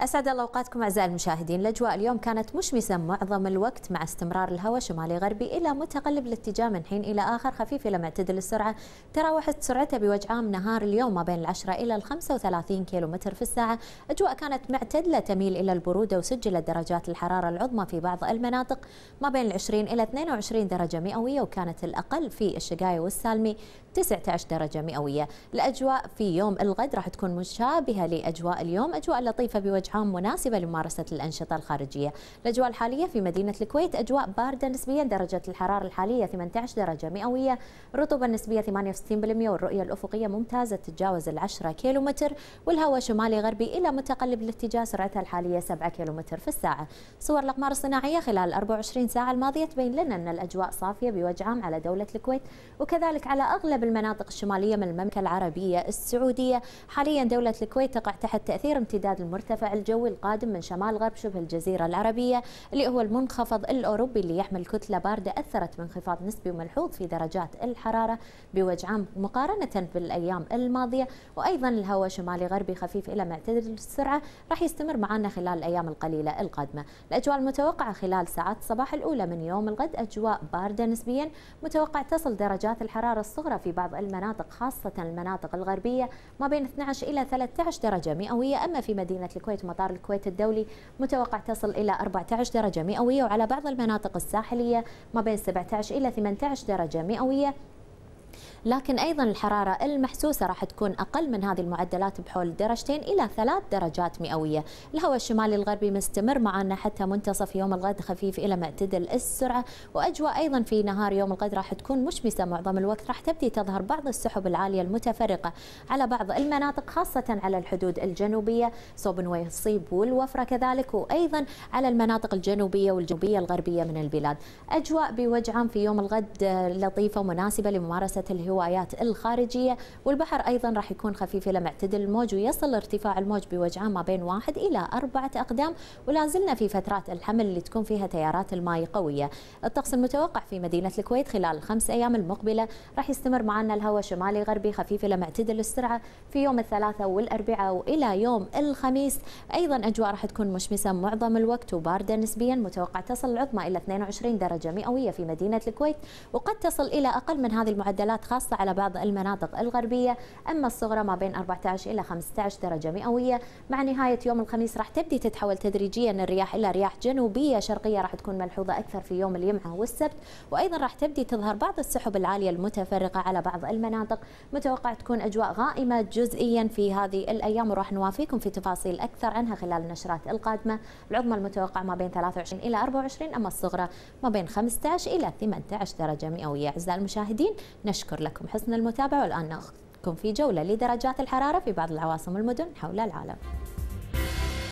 أسعد الله أوقاتكم أعزائي المشاهدين الأجواء اليوم كانت مشمسة معظم الوقت مع استمرار الهواء شمالي غربي إلى متقلب الاتجاه من حين إلى آخر خفيف إلى معتدل السرعة تراوحت سرعته بوجه عام نهار اليوم ما بين العشرة إلى الخمسة وثلاثين كيلومتر في الساعة أجواء كانت معتدلة تميل إلى البرودة وسجلت درجات الحرارة العظمى في بعض المناطق ما بين العشرين إلى 22 درجة مئوية وكانت الأقل في الشقاية والسالمي 19 درجة مئوية الأجواء في يوم الغد راح تكون مشابهة لأجواء اليوم أجواء لطيفة بوجه عام مناسبة لممارسة الأنشطة الخارجية الأجواء الحالية في مدينة الكويت أجواء باردة نسبيا درجة الحرارة الحالية 18 درجة مئوية الرطوبة النسبية 68% والرؤية الأفقية ممتازة تتجاوز العشرة كيلومتر والهواء شمالي غربي إلى متقلب الاتجاه سرعتها الحالية 7 كيلومتر في الساعة صور الأقمار الصناعية خلال 24 ساعة الماضية تبين لنا أن الأجواء صافية بوجه عام على دولة الكويت وكذلك على أغلب المناطق الشمالية من المملكة العربية السعودية حاليا دولة الكويت تقع تحت تأثير امتداد المرتفع الجوي القادم من شمال غرب شبه الجزيرة العربية اللي هو المنخفض الأوروبي اللي يحمل كتلة باردة أثرت بانخفاض نسبي وملحوظ في درجات الحرارة بوجه عام مقارنة بالأيام الماضية وأيضا الهواء شمالي غربي خفيف إلى معتدل السرعة راح يستمر معنا خلال الأيام القليلة القادمة الأجواء المتوقعة خلال ساعات الصباح الأولى من يوم الغد أجواء باردة نسبيا متوقع تصل درجات الحرارة الصغرى في بعض المناطق خاصة المناطق الغربية ما بين 12 إلى 13 درجة مئوية أما في مدينة الكويت مطار الكويت الدولي متوقع تصل إلى 14 درجة مئوية وعلى بعض المناطق الساحلية ما بين 17 إلى 18 درجة مئوية لكن أيضا الحرارة المحسوسة راح تكون أقل من هذه المعدلات بحول درجتين إلى ثلاث درجات مئوية الهواء الشمالي الغربي مستمر معنا حتى منتصف يوم الغد خفيف إلى معتدل السرعة وأجواء أيضا في نهار يوم الغد راح تكون مشمسة معظم الوقت راح تبدي تظهر بعض السحب العالية المتفرقة على بعض المناطق خاصة على الحدود الجنوبية صوب ويصيب والوفرة كذلك وأيضا على المناطق الجنوبية والجنوبية الغربية من البلاد أجواء بوجه عام في يوم الغد آه، لطيفة ومناسبة لممارسة الهواء الهوايات الخارجية والبحر أيضا راح يكون خفيف إلى معتدل الموج ويصل ارتفاع الموج بوجعان ما بين واحد إلى أربعة أقدام ولا زلنا في فترات الحمل اللي تكون فيها تيارات الماء قوية الطقس المتوقع في مدينة الكويت خلال الخمس أيام المقبلة راح يستمر معنا الهواء شمالي غربي خفيف إلى معتدل السرعة في يوم الثلاثاء والأربعاء وإلى يوم الخميس أيضا أجواء راح تكون مشمسة معظم الوقت وباردة نسبيا متوقع تصل العظمى إلى 22 درجة مئوية في مدينة الكويت وقد تصل إلى أقل من هذه المعدلات خاصة خاصة على بعض المناطق الغربية أما الصغرى ما بين 14 إلى 15 درجة مئوية مع نهاية يوم الخميس راح تبدي تتحول تدريجيا الرياح إلى رياح جنوبية شرقية راح تكون ملحوظة أكثر في يوم الجمعة والسبت وأيضا راح تبدي تظهر بعض السحب العالية المتفرقة على بعض المناطق متوقع تكون أجواء غائمة جزئيا في هذه الأيام وراح نوافيكم في تفاصيل أكثر عنها خلال النشرات القادمة العظمى المتوقع ما بين 23 إلى 24 أما الصغرى ما بين 15 إلى 18 درجة مئوية أعزائي المشاهدين نشكر لكم لكم حسن المتابعة والآن ناخذكم في جولة لدرجات الحرارة في بعض العواصم والمدن حول العالم